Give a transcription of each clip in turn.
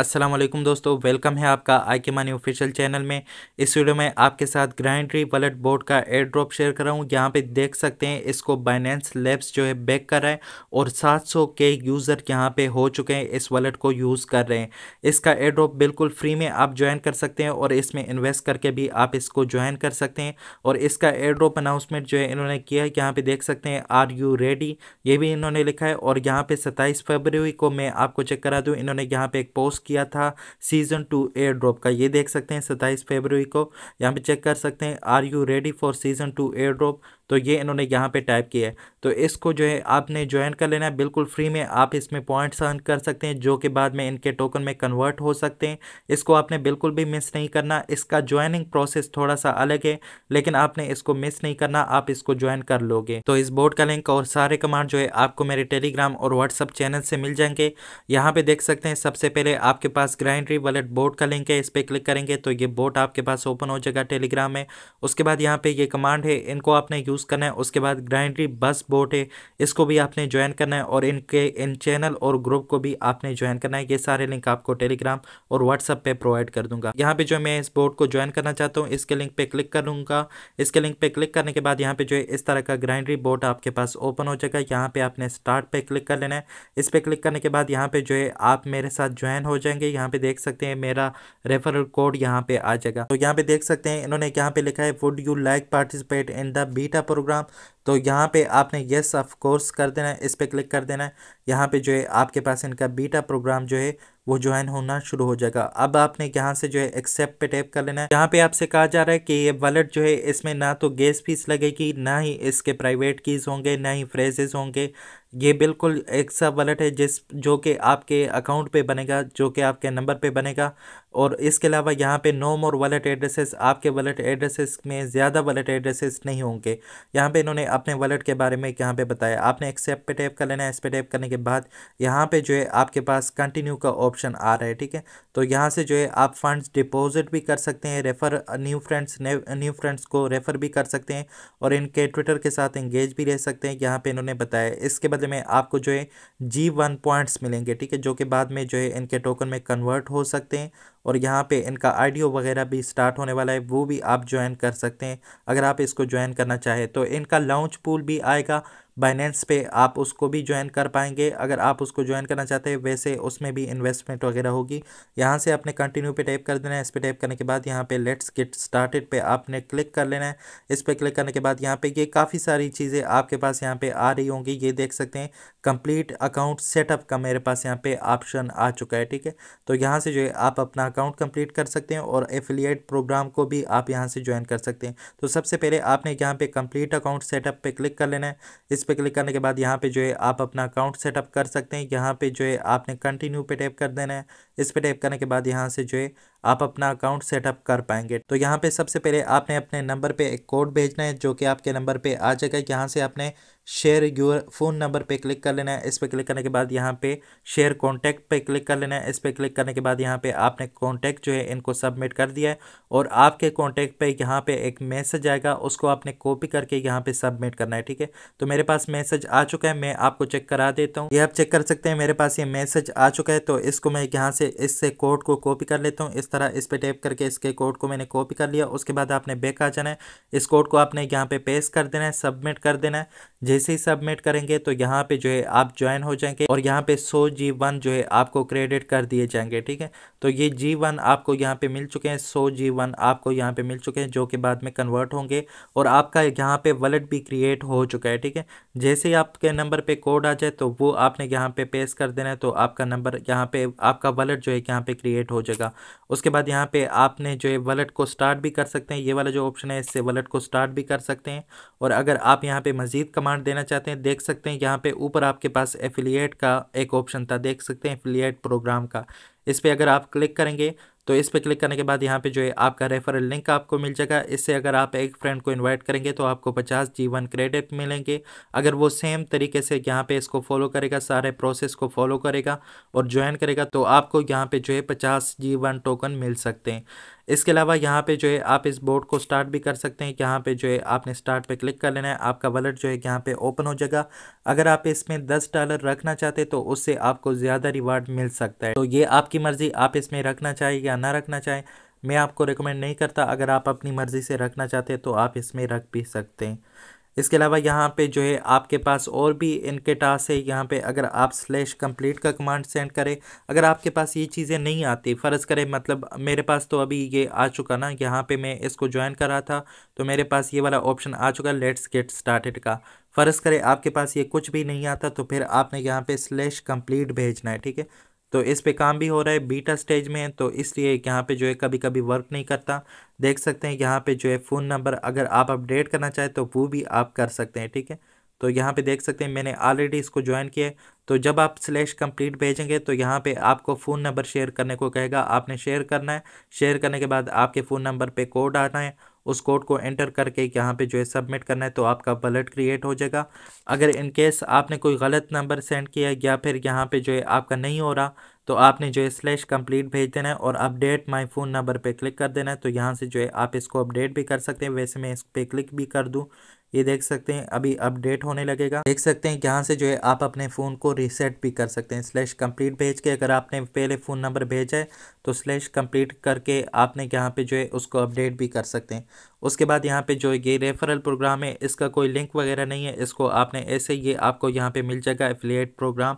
असलम दोस्तों वेलकम है आपका आई के मानी ऑफिशियल चैनल में इस वीडियो में आपके साथ ग्राइंड्री वॉलेट बोर्ड का एयर ड्रॉप शेयर कर रहा हूँ यहाँ पे देख सकते हैं इसको बाइनेंस लैब्स जो है बैक कर रहा है और 700 के यूज़र यहाँ पे हो चुके हैं इस वॉलेट को यूज़ कर रहे हैं इसका एयर ड्रॉप बिल्कुल फ्री में आप ज्वाइन कर सकते हैं और इसमें इन्वेस्ट करके भी आप इसको ज्वाइन कर सकते हैं और इसका एयर ड्रॉप अनाउंसमेंट जो है इन्होंने किया है यहाँ पर देख सकते हैं आर यू रेडी ये भी इन्होंने लिखा है और यहाँ पर सत्ताईस फरवरी को मैं आपको चेक करा दूँ इन्होंने यहाँ पर एक पोस्ट किया था सीजन टू एयर ड्रॉप का ये देख सकते हैं सत्ताईस फेबर को यहाँ पे चेक कर सकते हैं are you ready for season two air drop तो ये इन्होंने यहाँ पे टाइप किया है तो इसको जो है आपने ज्वाइन कर लेना है बिल्कुल फ्री में आप इसमें पॉइंट्स अर्न कर सकते हैं जो कि बाद में इनके टोकन में कन्वर्ट हो सकते हैं इसको आपने बिल्कुल भी मिस नहीं करना इसका ज्वाइनिंग प्रोसेस थोड़ा सा अलग है लेकिन आपने इसको मिस नहीं करना आप इसको ज्वाइन कर लोगे तो इस बोर्ड का लिंक और सारे कमांड जो है आपको मेरे टेलीग्राम और व्हाट्सअप चैनल से मिल जाएंगे यहाँ पे देख सकते हैं सबसे पहले आपके पास ग्राइंड्री वॉलेट बोर्ड का लिंक है इस पर क्लिक करेंगे तो ये बोर्ड आपके पास ओपन हो जाएगा टेलीग्राम में उसके बाद यहाँ पे ये कमांड है इनको आपने यूज़ यूज़ करना है उसके बाद ग्राइंडरी बस बोट है इसको भी आपने ज्वाइन करना है और इनके इन चैनल और ग्रुप को भी आपने ज्वाइन करना है ये सारे लिंक आपको टेलीग्राम और व्हाट्सअप पे प्रोवाइड कर दूंगा यहाँ पे जो मैं इस बोट को ज्वाइन करना चाहता हूँ इसके लिंक पे क्लिक करूँगा इसके लिंक पे क्लिक करने के बाद यहाँ पे जो है इस तरह का ग्राइंडरी बोट आपके पास ओपन हो जाएगा यहाँ पे आपने स्टार्ट पे क्लिक कर लेना है इस पर क्लिक करने के बाद यहाँ पे जो है आप मेरे साथ ज्वाइन हो जाएंगे यहाँ पे देख सकते हैं मेरा रेफरल कोड यहाँ पे आ जाएगा तो यहाँ पे देख सकते हैं इन्होंने यहाँ पे लिखा है would you like participate in the beta program तो यहाँ पे आपने येस ऑफ कोर्स कर देना है इस पर क्लिक कर देना है यहाँ पे जो है आपके पास इनका बीटा प्रोग्राम जो है वो ज्वाइन होना शुरू हो जाएगा अब आपने यहाँ से जो है एक्सेप्ट पे टैप कर लेना है यहाँ पे आपसे कहा जा रहा है कि ये वॉलेट जो है इसमें ना तो गैस फीस लगेगी ना ही इसके प्राइवेट कीज़ होंगे ना ही फ्रेजेज होंगे ये बिल्कुल ऐसा वॉलेट है जिस जो कि आपके अकाउंट पे बनेगा जो कि आपके नंबर पे बनेगा और इसके अलावा यहाँ पे नो मोर वॉलेट एड्रेसेस आपके वॉलेट एड्रेसेस में ज़्यादा वॉलेट एड्रेसेस नहीं होंगे यहाँ पे इन्होंने अपने वॉलेट के बारे में यहाँ पे बताया आपने एक्सेप्ट पे टैप कर लेना है इस पर टैप करने के बाद यहाँ पर जो है आपके पास कंटिन्यू का ऑप्शन आ रहा है ठीक है तो यहाँ से जो है आप फंड्स डिपोज़िट भी कर सकते हैं refer new friends new friends को रेफ़र भी कर सकते हैं और इनके ट्विटर के साथ इंगेज भी रह सकते हैं यहाँ पर इन्होंने बताया इसके बाद बदले में आपको जो है जी वन पॉइंट्स मिलेंगे ठीक है जो कि बाद में जो है इनके टोकन में कन्वर्ट हो सकते हैं और यहाँ पे इनका आईडियो वगैरह भी स्टार्ट होने वाला है वो भी आप ज्वाइन कर सकते हैं अगर आप इसको ज्वाइन करना चाहें तो इनका लॉन्च पूल भी आएगा बाइनेंस पे आप उसको भी ज्वाइन कर पाएंगे अगर आप उसको ज्वाइन करना चाहते हैं वैसे उसमें भी इन्वेस्टमेंट वगैरह होगी यहाँ से आपने कंटिन्यू पे टाइप कर देना है इस पर टाइप करने के बाद यहाँ पे लेट्स गेट स्टार्टेड पे आपने क्लिक कर लेना है इस पर क्लिक करने के बाद यहाँ पे ये काफ़ी सारी चीज़ें आपके पास यहाँ पर आ रही होंगी ये देख सकते हैं कंप्लीट अकाउंट सेटअप का मेरे पास यहाँ पर ऑप्शन आ चुका है ठीक है तो यहाँ से जो है आप अपना अकाउंट कंप्लीट कर सकते हैं और एफिलिएट प्रोग्राम को भी आप यहाँ से ज्वाइन कर सकते हैं तो सबसे पहले आपने यहाँ पे कंप्लीट अकाउंट सेटअप पे क्लिक कर लेना है इस पर क्लिक करने के बाद यहाँ पे जो है आप अपना अकाउंट सेटअप कर सकते हैं यहाँ पे जो है आपने कंटिन्यू पे टैप कर देना है इस पर टैप करने के बाद यहाँ से जो है आप अपना अकाउंट सेटअप कर पाएंगे तो यहाँ पे सबसे पहले आपने अपने नंबर पे एक कोड भेजना है जो कि आपके नंबर पे आ जाएगा यहाँ से आपने शेयर यूर फ़ोन नंबर पे क्लिक कर लेना है इस पर क्लिक करने के बाद यहाँ पे शेयर कॉन्टैक्ट पे क्लिक कर लेना है इस पर क्लिक करने के बाद यहाँ पे आपने कॉन्टैक्ट जो है इनको सबमिट कर दिया है और आपके कॉन्टैक्ट पे यहाँ पे एक मैसेज आएगा उसको आपने कॉपी करके यहाँ पे सबमिट करना है ठीक है तो मेरे पास मैसेज आ चुका है मैं आपको चेक करा देता हूँ ये आप चेक कर सकते हैं मेरे पास ये मैसेज आ चुका है तो इसको मैं यहाँ से इससे कोड को कॉपी कर लेता हूँ इस इस तरह इस पर टैप करके इसके कोड को मैंने कॉपी कर लिया उसके बाद आपने बैक आ जाना है इस कोड को आपने यहाँ पे पेश कर देना है सबमिट कर देना है जैसे ही सबमिट करेंगे तो यहाँ पे जो है आप ज्वाइन हो जाएंगे और यहाँ पे सौ जी वन जो है आपको क्रेडिट कर दिए जाएंगे ठीक है तो ये जी वन आपको यहाँ पे मिल चुके हैं सौ जी वन आपको यहाँ पे मिल चुके हैं जो कि बाद में कन्वर्ट होंगे और आपका यहाँ पे वॉलेट भी क्रिएट हो चुका है ठीक है जैसे ही आपके नंबर पे कोड आ जाए तो वो आपने यहाँ पे पेश कर देना है तो आपका नंबर यहाँ पे आपका वॉलेट जो है यहाँ पे क्रिएट हो जाएगा उसके बाद यहाँ पे आपने जो है वलेट को स्टार्ट भी कर सकते हैं ये वाला जो ऑप्शन है इससे वलेट को स्टार्ट भी कर सकते हैं और अगर आप यहाँ पे मज़ीद कमांड देना चाहते हैं देख सकते हैं यहाँ पे ऊपर आपके पास एफिलिएट का एक ऑप्शन था देख सकते हैं एफिलिएट प्रोग्राम का इस पर अगर आप क्लिक करेंगे तो इस पर क्लिक करने के बाद यहाँ पे जो है आपका रेफरल लिंक आपको मिल जाएगा इससे अगर आप एक फ्रेंड को इनवाइट करेंगे तो आपको पचास जी वन क्रेडिट मिलेंगे अगर वो सेम तरीके से यहाँ पे इसको फॉलो करेगा सारे प्रोसेस को फॉलो करेगा और ज्वाइन करेगा तो आपको यहाँ पे जो है पचास जी वन टोकन मिल सकते हैं इसके अलावा यहाँ पे जो है आप इस बोर्ड को स्टार्ट भी कर सकते हैं यहाँ पे जो है आपने स्टार्ट पे क्लिक कर लेना है आपका वॉलेट जो है यहाँ पे ओपन हो जाएगा अगर आप इसमें दस डॉलर रखना चाहते तो उससे आपको ज़्यादा रिवार्ड मिल सकता है तो ये आपकी मर्ज़ी आप इसमें रखना चाहें या ना रखना चाहें मैं आपको रिकमेंड नहीं करता अगर आप अपनी मर्ज़ी से रखना चाहते तो आप इसमें रख भी सकते हैं इसके अलावा यहाँ पे जो है आपके पास और भी इनके टास्क है यहाँ पे अगर आप स्लैश कंप्लीट का कमांड सेंड करें अगर आपके पास ये चीज़ें नहीं आती फ़र्ज़ करें मतलब मेरे पास तो अभी ये आ चुका ना यहाँ पे मैं इसको ज्वाइन करा था तो मेरे पास ये वाला ऑप्शन आ चुका लेट्स गेट स्टार्टेड का फ़र्ज़ करें आपके पास ये कुछ भी नहीं आता तो फिर आपने यहाँ पे स्लैश कम्प्लीट भेजना है ठीक है तो इस पे काम भी हो रहा है बीटा स्टेज में तो इसलिए यहाँ पे जो है कभी कभी वर्क नहीं करता देख सकते हैं यहाँ पे जो है फ़ोन नंबर अगर आप अपडेट करना चाहें तो वो भी आप कर सकते हैं ठीक है तो यहाँ पे देख सकते हैं मैंने ऑलरेडी इसको ज्वाइन किया है तो जब आप स्लैश कंप्लीट भेजेंगे तो यहाँ पे आपको फ़ोन नंबर शेयर करने को कहेगा आपने शेयर करना है शेयर करने के बाद आपके फ़ोन नंबर पे कोड आना है उस कोड को एंटर करके यहाँ पे जो है सबमिट करना है तो आपका बलट क्रिएट हो जाएगा अगर इन केस आपने कोई गलत नंबर सेंड किया या फिर यहाँ पर जो है आपका नहीं हो रहा तो आपने जो है स्लैश कंप्लीट भेज देना है और अपडेट माय फ़ोन नंबर पे क्लिक कर देना है तो यहाँ से जो है आप इसको अपडेट भी कर सकते हैं वैसे मैं इस पर क्लिक भी कर दूँ ये देख सकते हैं अभी अपडेट होने लगेगा देख सकते हैं यहाँ से जो है आप अपने फ़ोन को रीसेट भी कर सकते हैं स्लैश कंप्लीट भेज के अगर आपने पहले फ़ोन नंबर भेजा है तो स्लैश कंप्लीट करके आपने यहाँ पे जो है उसको अपडेट भी कर सकते हैं उसके बाद यहाँ पे जो ये रेफरल प्रोग्राम है इसका कोई लिंक वगैरह नहीं है इसको आपने ऐसे ये आपको यहाँ पर मिल जाएगा एफिलिएट प्रोग्राम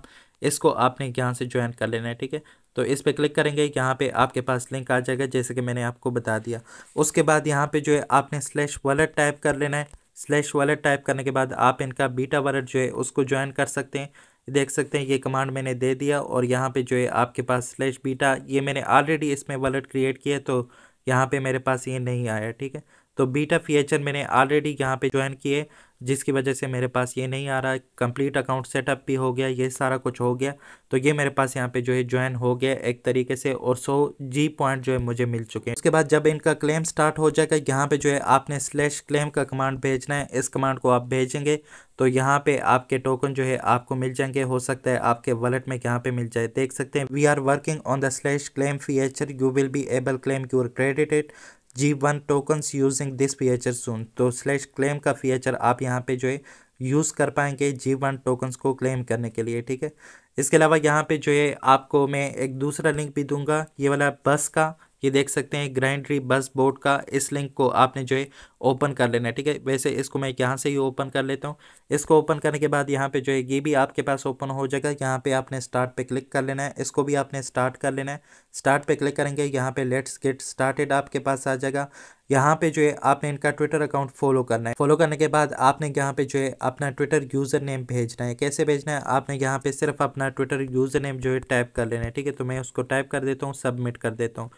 इसको आपने यहाँ से ज्वाइन कर लेना है ठीक है तो इस पर क्लिक करेंगे यहाँ पे आपके पास लिंक आ जाएगा जैसे कि मैंने आपको बता दिया उसके बाद यहाँ पे जो है आपने स्लैश वॉलेट टाइप कर लेना है स्लैश वॉलेट टाइप करने के बाद आप इनका बीटा वॉलेट जो है उसको ज्वाइन कर सकते हैं देख सकते हैं ये कमांड मैंने दे दिया और यहाँ पे जो है आपके पास स्लैश बीटा ये मैंने ऑलरेडी इसमें वॉलेट क्रिएट किया तो यहाँ पे मेरे पास ये नहीं आया ठीक है तो बीटा फीचर मैंने ऑलरेडी यहाँ पे ज्वाइन किए जिसकी वजह से मेरे पास ये नहीं आ रहा कंप्लीट अकाउंट सेटअप भी हो गया ये सारा कुछ हो गया तो ये मेरे पास यहाँ पे जो है ज्वाइन हो गया एक तरीके से और सौ जी पॉइंट जो है मुझे मिल चुके हैं उसके बाद जब इनका क्लेम स्टार्ट हो जाएगा यहाँ पे जो है आपने स्लैश क्लेम का कमांड भेजना है इस कमांड को आप भेजेंगे तो यहाँ पे आपके टोकन जो है आपको मिल जाएंगे हो सकता है आपके वॉलेट में यहाँ पे मिल जाए देख सकते हैं we are working on the slash claim feature you will be able claim your credited G one tokens using this feature soon तो स्लैश क्लेम का फीचर आप यहाँ पे जो है यूज़ कर पाएंगे जी वन टोकन्स को क्लेम करने के लिए ठीक है इसके अलावा यहाँ पे जो है आपको मैं एक दूसरा लिंक भी दूंगा ये वाला बस का ये देख सकते हैं ग्राइंड्री बस बोर्ड का इस लिंक को आपने जो है ओपन कर लेना है ठीक है वैसे इसको मैं यहाँ से ही ओपन कर लेता हूँ इसको ओपन करने के बाद यहाँ पे जो है ये भी आपके पास ओपन हो जाएगा यहाँ पे आपने स्टार्ट पे क्लिक कर लेना है इसको भी आपने स्टार्ट कर लेना है स्टार्ट पे क्लिक करेंगे यहाँ पे लेट्स गेट स्टार्टेड आपके पास आ जाएगा यहाँ पे जो है आपने इनका ट्विटर अकाउंट फॉलो करना है फॉलो करने के बाद आपने यहाँ पे जो है अपना ट्विटर यूज़र नेम भेजना है कैसे भेजना है आपने यहाँ पे सिर्फ अपना ट्विटर यूज़र नेम जो है टाइप कर लेना है ठीक है तो मैं उसको टाइप कर देता हूँ सबमिट कर देता हूँ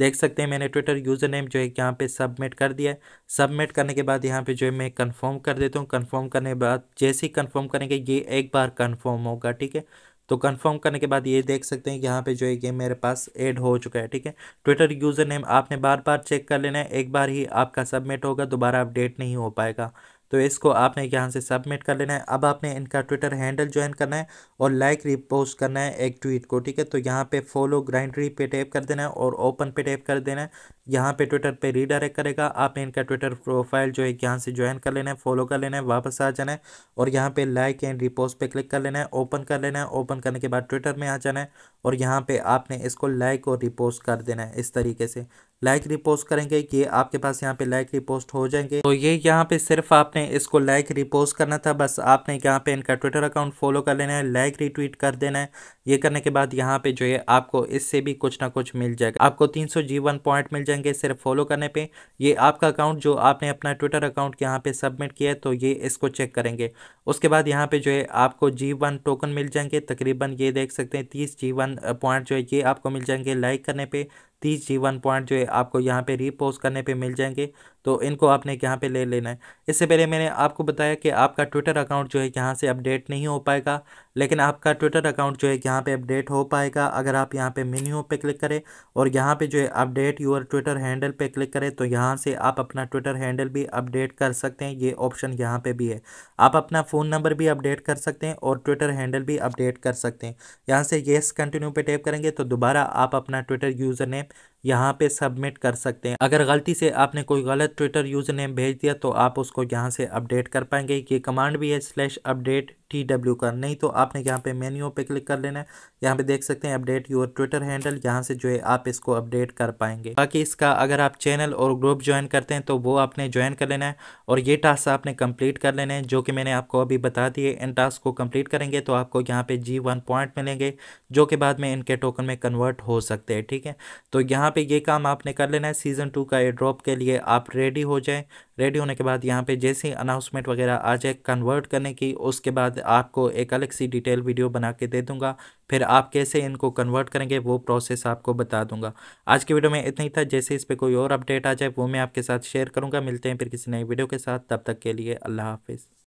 देख सकते हैं मैंने ट्विटर यूज़र नेम जो है यहाँ पे सबमिट कर दिया है सबमिट करने के बाद यहाँ पे जो है मैं कंफर्म कर देता हूँ कंफर्म करने के बाद जैसे ही कंफर्म करेंगे ये एक बार कंफर्म होगा ठीक है तो कंफर्म करने के बाद ये देख सकते हैं कि यहाँ पे जो है ये मेरे पास ऐड हो चुका है ठीक है ट्विटर यूज़र नेम आपने बार बार चेक कर लेना है एक बार ही आपका सबमिट होगा दोबारा अपडेट नहीं हो पाएगा तो इसको आपने यहाँ से सबमिट कर लेना है अब आपने इनका ट्विटर हैंडल ज्वाइन करना है और लाइक रिपोस्ट करना है एक ट्वीट को ठीक है तो यहाँ पे फॉलो ग्राइंडरी पे टैप कर देना है और ओपन पे टैप कर देना है यहाँ पे ट्विटर पे रीडायरेक्ट करेगा आपने इनका ट्विटर प्रोफाइल जो है यहाँ से ज्वाइन कर लेना है फॉलो कर लेना है वापस आ जाना है और यहाँ पे लाइक एंड रिपोस्ट पे क्लिक कर लेना है ओपन कर लेना है ओपन करने के बाद ट्विटर में आ जाना है और यहाँ पे आपने इसको लाइक और रिपोस्ट कर देना है इस तरीके से लाइक रिपोस्ट करेंगे कि आपके पास यहाँ पे लाइक रिपोस्ट हो जाएंगे तो ये यहाँ पे सिर्फ आपने इसको लाइक रिपोस्ट करना था बस आपने यहाँ पे इनका ट्विटर अकाउंट फॉलो कर लेना है लाइक रिट्वीट कर देना है ये करने के बाद यहाँ पे जो है आपको इससे भी कुछ ना कुछ मिल जाएगा आपको तीन सौ पॉइंट मिल जाएंगे रहेंगे सिर्फ फॉलो करने पे ये आपका अकाउंट जो आपने अपना ट्विटर अकाउंट यहाँ पे सबमिट किया है तो ये इसको चेक करेंगे उसके बाद यहाँ पे जो है आपको जी वन टोकन मिल जाएंगे तकरीबन ये देख सकते हैं तीस जी वन पॉइंट जो है ये आपको मिल जाएंगे लाइक करने पर तीस जीवन पॉइंट जो है आपको यहाँ पे रीपोस्ट करने पे मिल जाएंगे तो इनको आपने यहाँ पे ले लेना है इससे पहले मैंने आपको बताया कि आपका ट्विटर अकाउंट जो है यहाँ से अपडेट नहीं हो पाएगा लेकिन आपका ट्विटर अकाउंट जो है यहाँ पे अपडेट हो पाएगा अगर आप यहाँ पे मेन्यू पे क्लिक करें और यहाँ पे जो है अपडेट योर ट्विटर हैंडल पे क्लिक करें तो यहाँ से आप अपना ट्विटर हैंडल भी अपडेट कर सकते हैं ये ऑप्शन यहाँ पर भी है आप अपना फ़ोन नंबर भी अपडेट कर सकते हैं और ट्विटर हैंडल भी अपडेट कर सकते हैं यहाँ से येस कंटिन्यू पर टेप करेंगे तो दोबारा आप अपना ट्विटर यूज़र नेम यहाँ पे सबमिट कर सकते हैं अगर गलती से आपने कोई गलत ट्विटर यूज़र नेम भेज दिया तो आप उसको यहाँ से अपडेट कर पाएंगे ये कमांड भी है स्लैश अपडेट टी डब्ल्यू का नहीं तो आपने यहाँ पे मेन्यू पे क्लिक कर लेना है यहाँ पे देख सकते हैं अपडेट योर ट्विटर हैंडल यहाँ से जो है आप इसको अपडेट कर पाएंगे बाकी इसका अगर आप चैनल और ग्रुप ज्वाइन करते हैं तो वो आपने ज्वाइन कर लेना है और ये टास्क आपने कंप्लीट कर लेना है जो कि मैंने आपको अभी बता दिए इन टास्क को कंप्लीट करेंगे तो आपको यहाँ पे जी वन पॉइंट मिलेंगे जो कि बाद में इनके टोकन में कन्वर्ट हो सकते हैं ठीक है तो यहाँ यहाँ पे ये काम आपने कर लेना है सीज़न टू का एयर ड्रॉप के लिए आप रेडी हो जाएं रेडी होने के बाद यहाँ पे जैसे ही अनाउंसमेंट वगैरह आ जाए कन्वर्ट करने की उसके बाद आपको एक अलग सी डिटेल वीडियो बना के दे दूँगा फिर आप कैसे इनको कन्वर्ट करेंगे वो प्रोसेस आपको बता दूंगा आज की वीडियो में इतना ही था जैसे इस पर कोई और अपडेट आ जाए वो मैं आपके साथ शेयर करूँगा मिलते हैं फिर किसी नई वीडियो के साथ तब तक के लिए अल्लाह हाफिज़